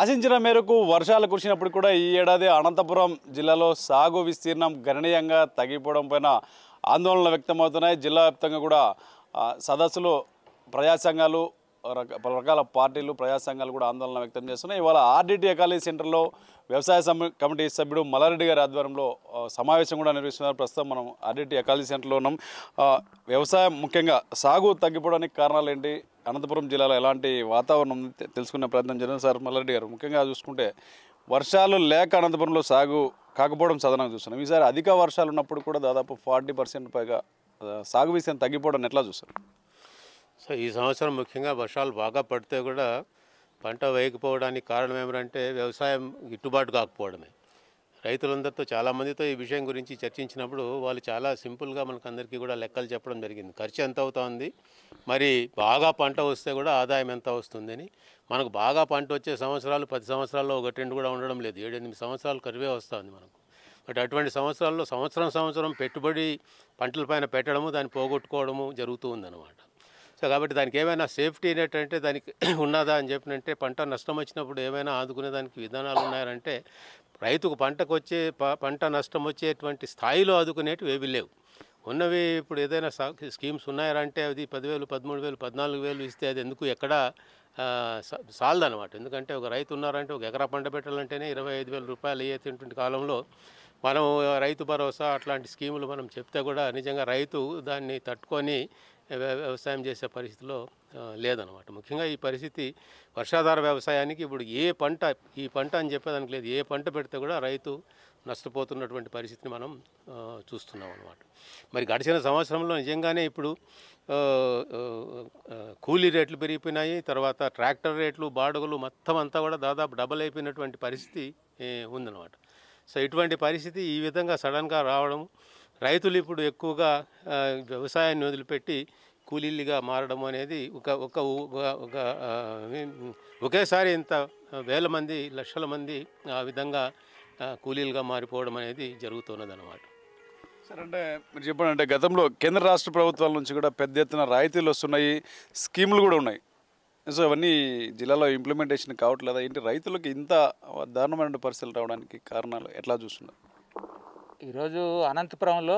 ఆశించిన మేరకు వర్షాలు కురిసినప్పుడు కూడా ఈ ఏడాది అనంతపురం జిల్లాలో సాగు విస్తీర్ణం గణనీయంగా తగ్గిపోవడం పైన ఆందోళనలు వ్యక్తమవుతున్నాయి జిల్లా వ్యాప్తంగా కూడా సదస్సులు ప్రజా సంఘాలు పలు రకాల పార్టీలు ప్రజా సంఘాలు కూడా ఆందోళన వ్యక్తం చేస్తున్నాయి ఇవాళ ఆర్డీటీ అకాలీ సెంటర్లో వ్యవసాయ కమిటీ సభ్యుడు మల్లారెడ్డి గారి ఆధ్వర్యంలో సమావేశం కూడా నిర్వహిస్తున్నారు ప్రస్తుతం మనం ఆర్డీటీ అకాలీ సెంటర్లో ఉన్నాం వ్యవసాయం ముఖ్యంగా సాగు తగ్గిపోవడానికి కారణాలు ఏంటి అనంతపురం జిల్లాలో ఎలాంటి వాతావరణం తెలుసుకునే ప్రయత్నం చేయడం సార్ మల్లారెడ్డి గారు ముఖ్యంగా చూసుకుంటే వర్షాలు లేక అనంతపురంలో సాగు కాకపోవడం సాధారణంగా చూస్తున్నాం ఈసారి అధిక వర్షాలు ఉన్నప్పుడు కూడా దాదాపు ఫార్టీ పర్సెంట్ పైగా సాగు విషయం తగ్గిపోవడం ఎట్లా చూస్తారు సో ఈ సంవత్సరం ముఖ్యంగా వర్షాలు బాగా పడితే కూడా పంట వేయకపోవడానికి కారణం ఏమిటంటే వ్యవసాయం గిట్టుబాటు కాకపోవడమే రైతులందరితో చాలామందితో ఈ విషయం గురించి చర్చించినప్పుడు వాళ్ళు చాలా సింపుల్గా మనకు అందరికీ కూడా లెక్కలు చెప్పడం జరిగింది ఖర్చు ఎంత అవుతుంది మరి బాగా పంట వస్తే కూడా ఆదాయం ఎంత వస్తుందని మనకు బాగా పంట వచ్చే సంవత్సరాలు పది సంవత్సరాల్లో ఒకటి రెండు కూడా ఉండడం లేదు ఏడెనిమిది సంవత్సరాలు కరువే వస్తుంది మనకు బట్ అటువంటి సంవత్సరాల్లో సంవత్సరం సంవత్సరం పెట్టుబడి పంటలపైన పెట్టడము దాన్ని పోగొట్టుకోవడము జరుగుతూ ఉందన్నమాట సో కాబట్టి దానికి ఏమైనా సేఫ్టీ అనేటంటే దానికి ఉన్నదా అని చెప్పినంటే పంట నష్టం వచ్చినప్పుడు ఏమైనా ఆదుకునే దానికి విధానాలు ఉన్నాయంటే రైతుకు పంటకు వచ్చే పంట నష్టం వచ్చేటువంటి స్థాయిలో ఆదుకునేవి ఏవి లేవు ఉన్నవి ఇప్పుడు ఏదైనా స్కీమ్స్ ఉన్నాయంటే అది పదివేలు పదమూడు వేలు పద్నాలుగు వేలు ఇస్తే అది ఎందుకు ఎక్కడ అనమాట ఎందుకంటే ఒక రైతు ఉన్నారంటే ఒక ఎకరా పంట పెట్టాలంటేనే ఇరవై ఐదు వేల రూపాయలు అయ్యేటువంటి కాలంలో మనం రైతు భరోసా అట్లాంటి స్కీములు మనం చెప్తే కూడా నిజంగా రైతు దాన్ని తట్టుకొని వ్యవసాయం చేసే పరిస్థితిలో లేదనమాట ముఖ్యంగా ఈ పరిస్థితి వర్షాధార వ్యవసాయానికి ఇప్పుడు ఏ పంట ఈ పంట అని చెప్పేదానికి లేదు ఏ పంట పెడితే కూడా రైతు నష్టపోతున్నటువంటి పరిస్థితిని మనం చూస్తున్నాం అనమాట మరి గడిచిన సంవత్సరంలో నిజంగానే ఇప్పుడు కూలీ రేట్లు పెరిగిపోయినాయి తర్వాత ట్రాక్టర్ రేట్లు బాడుగలు మొత్తం అంతా కూడా దాదాపు డబల్ అయిపోయినటువంటి పరిస్థితి ఉందన్నమాట సో ఇటువంటి పరిస్థితి ఈ విధంగా సడన్గా రావడం రైతులు ఇప్పుడు ఎక్కువగా వ్యవసాయాన్ని వదిలిపెట్టి కూలీలుగా మారడం అనేది ఒక ఒక ఒకేసారి ఇంత వేల మంది లక్షల మంది ఆ విధంగా కూలీలుగా మారిపోవడం అనేది జరుగుతున్నది అన్నమాట సార్ అంటే మీరు చెప్పండి అంటే గతంలో కేంద్ర రాష్ట్ర ప్రభుత్వాల నుంచి కూడా పెద్ద ఎత్తున రాయితీలు వస్తున్నాయి స్కీములు కూడా ఉన్నాయి సో అవన్నీ జిల్లాలో ఇంప్లిమెంటేషన్ కావట్లేదా ఏంటి రైతులకు ఇంత దారుణమైన పరిస్థితులు రావడానికి కారణాలు ఎట్లా చూస్తున్నారు ఈరోజు అనంతపురంలో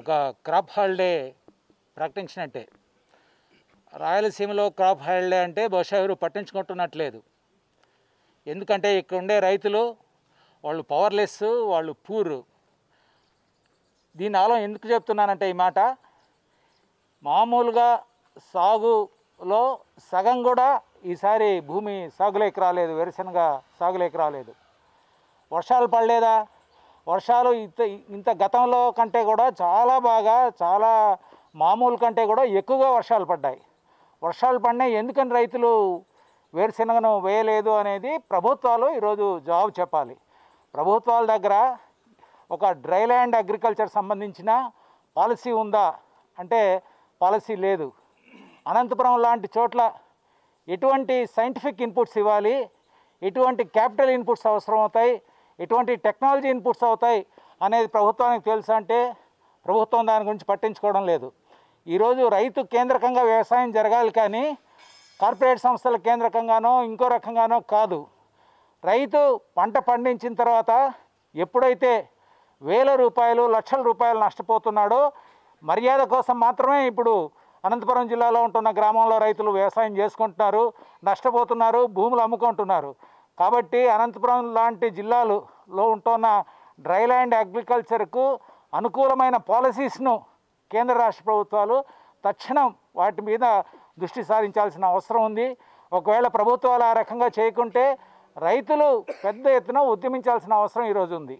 ఒక క్రాప్ హాలిడే ప్రకటించినట్టే రాయలసీమలో క్రాప్ హాలిడే అంటే బహుశా ఎవరు పట్టించుకుంటున్నట్లేదు ఎందుకంటే ఇక్కడ ఉండే రైతులు వాళ్ళు పవర్లెస్ వాళ్ళు పూర్ దీని ఆలం ఎందుకు చెప్తున్నానంటే ఈ మాట మామూలుగా సాగులో సగం కూడా ఈసారి భూమి సాగులేకి రాలేదు వేరుశనగ సాగులేకి రాలేదు వర్షాలు పడలేదా వర్షాలు ఇంత ఇంత గతంలో కంటే కూడా చాలా బాగా చాలా మామూలు కంటే కూడా ఎక్కువగా వర్షాలు పడ్డాయి వర్షాలు పడినాయి ఎందుకని రైతులు వేరుశనగను వేయలేదు అనేది ప్రభుత్వాలు ఈరోజు జవాబు చెప్పాలి ప్రభుత్వాల దగ్గర ఒక డ్రై ల్యాండ్ అగ్రికల్చర్ సంబంధించిన పాలసీ ఉందా అంటే పాలసీ లేదు అనంతపురం లాంటి చోట్ల ఎటువంటి సైంటిఫిక్ ఇన్పుట్స్ ఇవ్వాలి ఎటువంటి క్యాపిటల్ ఇన్పుట్స్ అవసరం అవుతాయి ఇటువంటి టెక్నాలజీ ఇన్పుట్స్ అవుతాయి అనేది ప్రభుత్వానికి తెలుసు అంటే ప్రభుత్వం దాని గురించి పట్టించుకోవడం లేదు ఈరోజు రైతు కేంద్రకంగా వ్యవసాయం జరగాలి కానీ కార్పొరేట్ సంస్థల కేంద్రకంగానో ఇంకో రకంగానో కాదు రైతు పంట పండించిన తర్వాత ఎప్పుడైతే వేల రూపాయలు లక్షల రూపాయలు నష్టపోతున్నాడో మర్యాద కోసం మాత్రమే ఇప్పుడు అనంతపురం జిల్లాలో ఉంటున్న గ్రామంలో రైతులు వ్యవసాయం చేసుకుంటున్నారు నష్టపోతున్నారు భూములు అమ్ముకుంటున్నారు కాబట్టి అనంతపురం లాంటి జిల్లాలలో ఉంటున్న డ్రై ల్యాండ్ అగ్రికల్చర్కు అనుకూలమైన పాలసీస్ను కేంద్ర రాష్ట్ర ప్రభుత్వాలు తక్షణం వాటి మీద దృష్టి సారించాల్సిన అవసరం ఉంది ఒకవేళ ప్రభుత్వాలు ఆ రకంగా చేయకుంటే రైతులు పెద్ద ఎత్తున ఉద్యమించాల్సిన అవసరం ఈరోజు ఉంది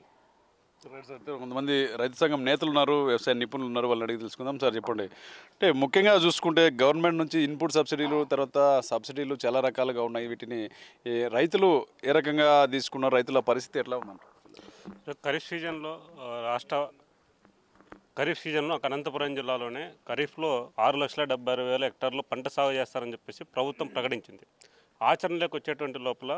కొంతమంది రైతు సంఘం నేతలు ఉన్నారు వ్యవసాయ నిపుణులు ఉన్నారు వాళ్ళని అడిగి తెలుసుకుందాం సార్ చెప్పండి అంటే ముఖ్యంగా చూసుకుంటే గవర్నమెంట్ నుంచి ఇన్పుట్ సబ్సిడీలు తర్వాత సబ్సిడీలు చాలా రకాలుగా ఉన్నాయి వీటిని రైతులు ఏ రకంగా తీసుకున్నారు రైతుల పరిస్థితి ఎట్లా ఉందంటారు ఖరీఫ్ సీజన్లో రాష్ట్ర ఖరీఫ్ సీజన్లో అనంతపురం జిల్లాలోనే ఖరీఫ్లో ఆరు లక్షల డెబ్బై ఆరు వేల హెక్టార్లు పంట సాగు చేస్తారని చెప్పేసి ప్రభుత్వం ప్రకటించింది ఆచరణలోకి వచ్చేటువంటి లోపల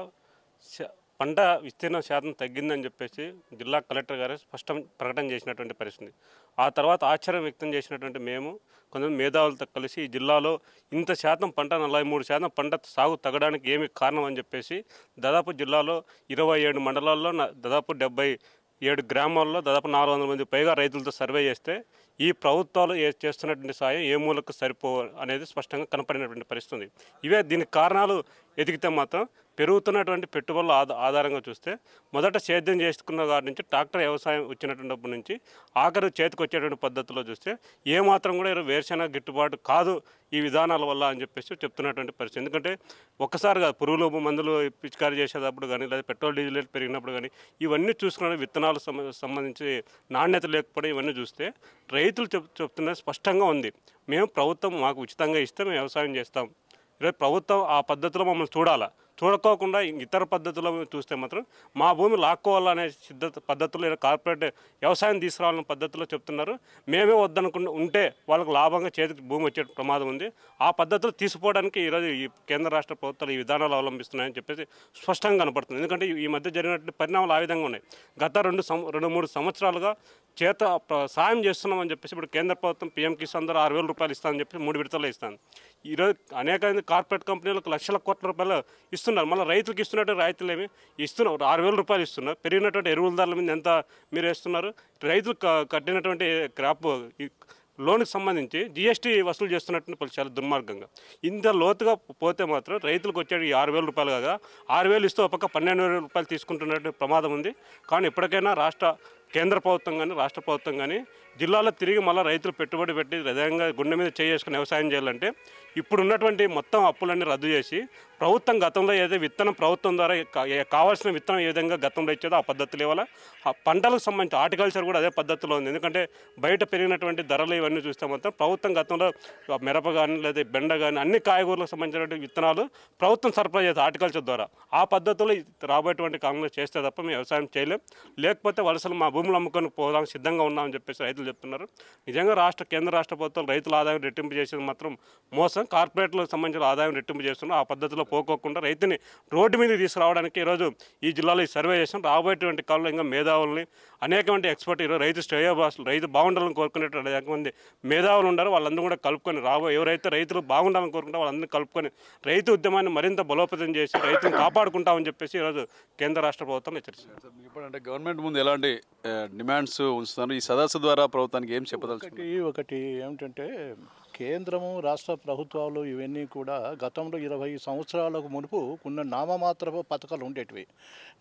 పంట విస్తీర్ణ శాతం తగ్గిందని చెప్పేసి జిల్లా కలెక్టర్ గారు స్పష్టం ప్రకటన చేసినటువంటి పరిస్థితి ఆ తర్వాత ఆశ్చర్యం వ్యక్తం చేసినటువంటి మేము కొంతమంది మేధావులతో కలిసి ఈ జిల్లాలో ఇంత శాతం పంట నలభై మూడు శాతం పంట సాగు తగ్గడానికి ఏమి కారణం అని చెప్పేసి దాదాపు జిల్లాలో ఇరవై ఏడు మండలాల్లో దాదాపు డెబ్బై ఏడు గ్రామాల్లో దాదాపు నాలుగు వందల మంది పైగా రైతులతో సర్వే చేస్తే ఈ ప్రభుత్వాలు చేస్తున్నటువంటి సాయం ఏ మూలకు సరిపో అనేది స్పష్టంగా కనపడినటువంటి పరిస్థితుంది ఇవే దీనికి కారణాలు ఎదిగితే మాత్రం పెరుగుతున్నటువంటి పెట్టుబడుల ఆధారంగా చూస్తే మొదట సేద్యం చేసుకున్న దాని నుంచి ట్రాక్టర్ వ్యవసాయం వచ్చినటువంటి నుంచి ఆఖరు చేతికి వచ్చేటువంటి పద్ధతిలో చూస్తే ఏమాత్రం కూడా ఈరోజు వేరుశెనగ గిట్టుబాటు కాదు ఈ విధానాల వల్ల అని చెప్పేసి చెప్తున్నటువంటి పరిస్థితి ఎందుకంటే ఒక్కసారి కాదు పురుగులు మందులు పిచికారీ చేసేటప్పుడు కానీ లేదా పెట్రోల్ డీజిల్ రేట్ పెరిగినప్పుడు కానీ ఇవన్నీ చూసుకున్న విత్తనాలు సంబంధించి నాణ్యత లేకపోవడం ఇవన్నీ చూస్తే రైతులు చెప్ చెప్తున్నది స్పష్టంగా ఉంది మేము ప్రభుత్వం మాకు ఉచితంగా ఇస్తే మేము వ్యవసాయం చేస్తాం ఈరోజు ప్రభుత్వం ఆ పద్ధతిలో మమ్మల్ని చూడాలా చూడకోకుండా ఇతర పద్ధతుల్లో చూస్తే మాత్రం మా భూమి లాక్కోవాలనే సిద్ధత పద్ధతులు కార్పొరేట్ వ్యవసాయం తీసుకురావాలనే పద్ధతిలో చెప్తున్నారు మేమే వద్దనుకుండా ఉంటే వాళ్ళకు లాభంగా చేతికి భూమి వచ్చే ప్రమాదం ఉంది ఆ పద్ధతులు తీసుకోవడానికి ఈరోజు ఈ కేంద్ర రాష్ట్ర ప్రభుత్వాలు ఈ విధానాలు అవలంబిస్తున్నాయని చెప్పేసి స్పష్టంగా కనపడుతుంది ఎందుకంటే ఈ మధ్య జరిగినటువంటి పరిణామాలు ఆ విధంగా ఉన్నాయి గత రెండు రెండు మూడు సంవత్సరాలుగా చేత సాయం చేస్తున్నామని చెప్పేసి ఇప్పుడు కేంద్ర ప్రభుత్వం పీఎం కిసాన్ ద్వారా ఆరు వేల రూపాయలు ఇస్తానని చెప్పి మూడు విడతలు ఇస్తాను ఈరోజు అనేక కార్పొరేట్ కంపెనీలకు లక్షల కోట్ల రూపాయలు ఇస్తున్నారు మళ్ళీ రైతులకు ఇస్తున్నట్టు ఏమి ఇస్తున్నారు ఆరు వేల రూపాయలు ఇస్తున్నారు పెరిగినటువంటి ఎరువుల ధరల మీద ఎంత మీరు వేస్తున్నారు రైతులు కట్టినటువంటి క్రాప్ లోన్కి సంబంధించి జిఎస్టీ వసూలు చేస్తున్నట్టు పలు చాలా దుర్మార్గంగా ఇంత లోతుగా పోతే మాత్రం రైతులకు వచ్చేది ఆరు వేల రూపాయలు కాగా ఆరు వేలు ఇస్తే ఒక పన్నెండు వేల రూపాయలు తీసుకుంటున్నట్టు ప్రమాదం ఉంది కానీ ఇప్పటికైనా రాష్ట్ర కేంద్ర ప్రభుత్వం కానీ రాష్ట్ర ప్రభుత్వం కానీ జిల్లాలో తిరిగి మళ్ళీ రైతులు పెట్టుబడి పెట్టి విధంగా గుండె మీద చేసుకుని వ్యవసాయం చేయాలంటే ఇప్పుడు ఉన్నటువంటి మొత్తం అప్పులన్నీ రద్దు చేసి ప్రభుత్వం గతంలో ఏదైతే విత్తనం ప్రభుత్వం ద్వారా కావాల్సిన విత్తనం ఏ విధంగా గతంలో ఇచ్చేదో ఆ పద్ధతులు ఇవ్వాలి పంటలకు సంబంధించి ఆర్టికల్చర్ కూడా అదే పద్ధతిలో ఉంది ఎందుకంటే బయట పెరిగినటువంటి ధరలు ఇవన్నీ చూస్తే మాత్రం ప్రభుత్వం గతంలో మిరప కానీ లేదా బెండ కానీ అన్ని కాయగూరలకు సంబంధించినటువంటి విత్తనాలు ప్రభుత్వం సరఫరా చేస్తే ఆర్టికల్చర్ ద్వారా ఆ పద్ధతులు రాబోయేటువంటి కాలంలో చేస్తే తప్ప మేము వ్యవసాయం చేయలేం లేకపోతే వలసలు మా భూములు అమ్ముకొని పోదాం సిద్ధంగా ఉన్నామని చెప్పేసి రైతులు చెప్తున్నారు నిజంగా రాష్ట్ర కేంద్ర రాష్ట్ర ప్రభుత్వాలు రైతుల ఆదాయం రెట్టింపు చేసేది మాత్రం మోసం కార్పొరేట్లకు సంబంధించిన ఆదాయం రెట్టింపు చేస్తున్నారు ఆ పద్ధతిలో పోకోకుండా రైతుని రోడ్డు మీద తీసుకురావడానికి ఈరోజు ఈ జిల్లాలో ఈ సర్వే చేసాం రాబోయేటువంటి కాలంలో ఇంకా మేధావుల్ని అనేకమంది ఎక్స్పర్ట్ ఈరోజు రైతు భాషలు రైతు బాగుండాలని కోరుకునేటువంటి అనేకమంది మేధావులు ఉన్నారు వాళ్ళందరూ కూడా కలుపుకొని రాబోయే ఎవరైతే రైతులు బాగుండాలని కోరుకుంటే వాళ్ళందరూ కలుపుకొని రైతు ఉద్యమాన్ని మరింత బలోపేతం చేసి రైతుని కాపాడుకుంటామని చెప్పేసి ఈరోజు కేంద్ర రాష్ట్ర ప్రభుత్వం హెచ్చరిస్తారు అంటే గవర్నమెంట్ ముందు ఎలాంటి డిమాండ్స్ ఉంచుతారు ఈ సదస్సు ద్వారా ప్రభుత్వానికి ఏం చెప్పదలుచు ఒకటి ఏమిటంటే కేంద్రము రాష్ట్ర ప్రభుత్వాలు ఇవన్నీ కూడా గతంలో ఇరవై సంవత్సరాలకు మునుపు ఉన్న నామమాత్రపు పథకాలు ఉండేటివి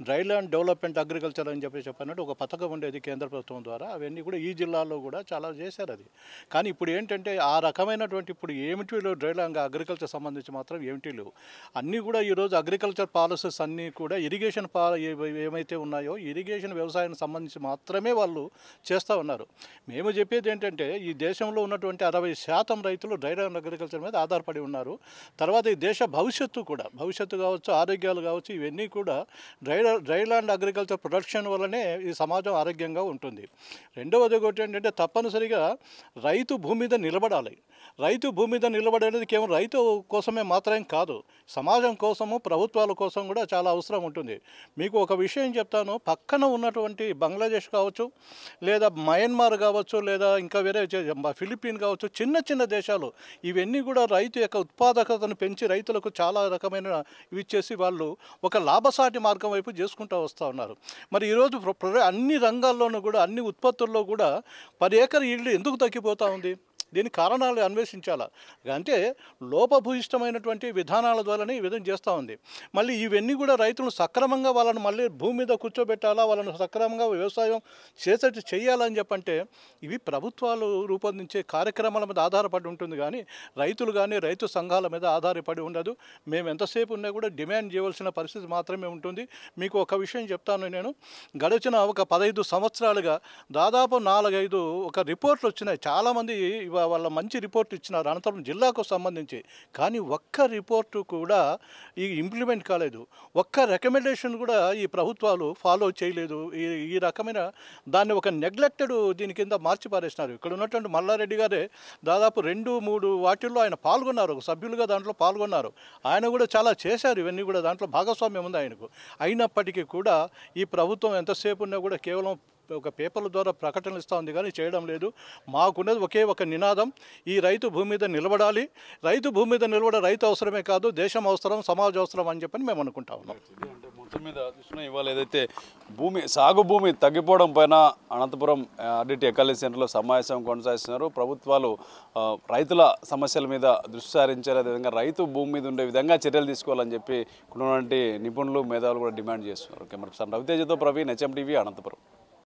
డ్రైల్ డెవలప్మెంట్ అగ్రికల్చర్ అని చెప్పి చెప్పినట్టు ఒక పథకం ఉండేది కేంద్ర ప్రభుత్వం ద్వారా అవన్నీ కూడా ఈ జిల్లాలో కూడా చాలా చేశారు అది కానీ ఇప్పుడు ఏంటంటే ఆ రకమైనటువంటి ఇప్పుడు ఏమిటి లేవు డ్రైల్ అగ్రికల్చర్ సంబంధించి మాత్రం ఏమిటి లేవు అన్నీ కూడా ఈరోజు అగ్రికల్చర్ పాలసీస్ అన్నీ కూడా ఇరిగేషన్ పా ఏమైతే ఉన్నాయో ఇరిగేషన్ వ్యవసాయానికి సంబంధించి మాత్రమే వాళ్ళు చేస్తూ ఉన్నారు మేము చెప్పేది ఏంటంటే ఈ దేశంలో ఉన్నటువంటి అరవై శాతం రైతులు డ్రై అండ్ అగ్రికల్చర్ మీద ఆధారపడి ఉన్నారు తర్వాత ఈ దేశ భవిష్యత్తు కూడా భవిష్యత్తు కావచ్చు ఆరోగ్యాలు కావచ్చు ఇవన్నీ కూడా డ్రై డ్రై అగ్రికల్చర్ ప్రొడక్షన్ వల్లనే ఈ సమాజం ఆరోగ్యంగా ఉంటుంది రెండవది ఒకటి ఏంటంటే తప్పనిసరిగా రైతు భూమి మీద నిలబడాలి రైతు భూమి మీద నిలబడేది కేవలం రైతు కోసమే మాత్రమే కాదు సమాజం కోసము ప్రభుత్వాల కోసం కూడా చాలా అవసరం ఉంటుంది మీకు ఒక విషయం చెప్తాను పక్కన ఉన్నటువంటి బంగ్లాదేశ్ కావచ్చు లేదా మయన్మార్ కావచ్చు లేదా ఇంకా వేరే ఫిలిప్పీన్ కావచ్చు చిన్న చిన్న దేశాలు ఇవన్నీ కూడా రైతు యొక్క ఉత్పాదకతను పెంచి రైతులకు చాలా రకమైన ఇవి చేసి వాళ్ళు ఒక లాభసాటి మార్గం వైపు చేసుకుంటూ వస్తూ ఉన్నారు మరి ఈరోజు అన్ని రంగాల్లోనూ కూడా అన్ని ఉత్పత్తుల్లో కూడా పది ఎకర ఇళ్ళు ఎందుకు తగ్గిపోతూ ఉంది దీని కారణాలు అన్వేషించాలా అంటే లోపభూయిష్టమైనటువంటి విధానాల ద్వారానే ఈ విధం చేస్తూ ఉంది మళ్ళీ ఇవన్నీ కూడా రైతులను సక్రమంగా వాళ్ళని మళ్ళీ భూమి మీద కూర్చోబెట్టాలా వాళ్ళని సక్రమంగా వ్యవసాయం చేసేట్టు చేయాలని చెప్పంటే ఇవి ప్రభుత్వాలు రూపొందించే కార్యక్రమాల మీద ఆధారపడి ఉంటుంది కానీ రైతులు కానీ రైతు సంఘాల మీద ఆధారపడి ఉండదు మేము ఎంతసేపు ఉన్నా కూడా డిమాండ్ చేయవలసిన పరిస్థితి మాత్రమే ఉంటుంది మీకు ఒక విషయం చెప్తాను నేను గడిచిన ఒక పదహైదు సంవత్సరాలుగా దాదాపు నాలుగైదు ఒక రిపోర్ట్లు వచ్చినాయి చాలామంది ఇవాళ వాళ్ళ మంచి రిపోర్ట్ ఇచ్చినారు అనంతరం జిల్లాకు సంబంధించి కానీ ఒక్క రిపోర్టు కూడా ఈ ఇంప్లిమెంట్ కాలేదు ఒక్క రికమెండేషన్ కూడా ఈ ప్రభుత్వాలు ఫాలో చేయలేదు ఈ ఈ రకమైన దాన్ని ఒక నెగ్లెక్టెడ్ దీని కింద మార్చి పారేసినారు ఇక్కడ ఉన్నటువంటి మల్లారెడ్డి గారే దాదాపు రెండు మూడు వాటిల్లో ఆయన పాల్గొన్నారు ఒక సభ్యులుగా దాంట్లో పాల్గొన్నారు ఆయన కూడా చాలా చేశారు ఇవన్నీ కూడా దాంట్లో భాగస్వామ్యం ఉంది ఆయనకు అయినప్పటికీ కూడా ఈ ప్రభుత్వం ఎంతసేపు ఉన్నా కూడా కేవలం ఒక పేపర్ల ద్వారా ప్రకటనలు ఇస్తూ ఉంది కానీ చేయడం లేదు మాకున్నది ఒకే ఒక నినాదం ఈ రైతు భూమి మీద నిలబడాలి రైతు భూమి మీద నిలబడ రైతు అవసరమే కాదు దేశం అవసరం సమాజం అవసరం అని చెప్పని మేము అనుకుంటా ఉన్నాం మొత్తం మీద చూసినా ఇవాళ ఏదైతే భూమి సాగు భూమి తగ్గిపోవడం పైన అనంతపురం ఆర్డిటి ఎకాలజీ సెంటర్లో సమావేశం కొనసాగిస్తున్నారు ప్రభుత్వాలు రైతుల సమస్యల మీద దృష్టి సారించారు అదేవిధంగా రైతు భూమి మీద ఉండే విధంగా చర్యలు తీసుకోవాలని చెప్పి ఇక్కడున్నటువంటి నిపుణులు మేధావులు కూడా డిమాండ్ చేస్తున్నారు కెమెరా రవితేజతో ప్రవీణ్ హెచ్ఎం టీవీ అనంతపురం